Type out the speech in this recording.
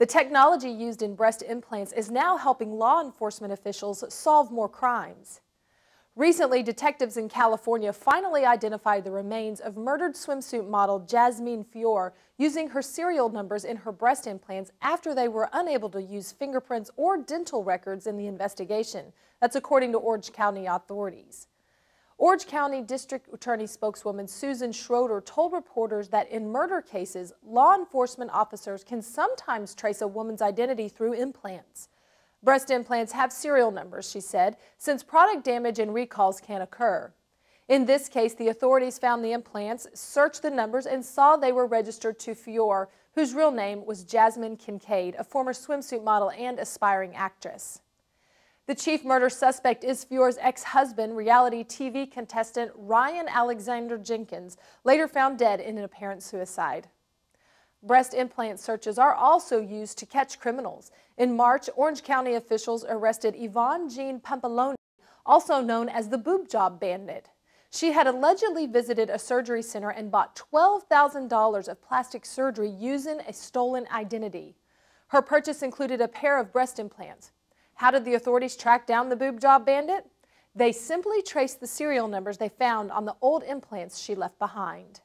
The technology used in breast implants is now helping law enforcement officials solve more crimes. Recently, detectives in California finally identified the remains of murdered swimsuit model Jasmine Fior using her serial numbers in her breast implants after they were unable to use fingerprints or dental records in the investigation. That's according to Orange County authorities. Orange County District Attorney spokeswoman Susan Schroeder told reporters that in murder cases, law enforcement officers can sometimes trace a woman's identity through implants. Breast implants have serial numbers, she said, since product damage and recalls can occur. In this case, the authorities found the implants, searched the numbers, and saw they were registered to Fior, whose real name was Jasmine Kincaid, a former swimsuit model and aspiring actress. The chief murder suspect is Fiore's ex husband, reality TV contestant Ryan Alexander Jenkins, later found dead in an apparent suicide. Breast implant searches are also used to catch criminals. In March, Orange County officials arrested Yvonne Jean Pampalone, also known as the Boob Job Bandit. She had allegedly visited a surgery center and bought $12,000 of plastic surgery using a stolen identity. Her purchase included a pair of breast implants. How did the authorities track down the boob job bandit? They simply traced the serial numbers they found on the old implants she left behind.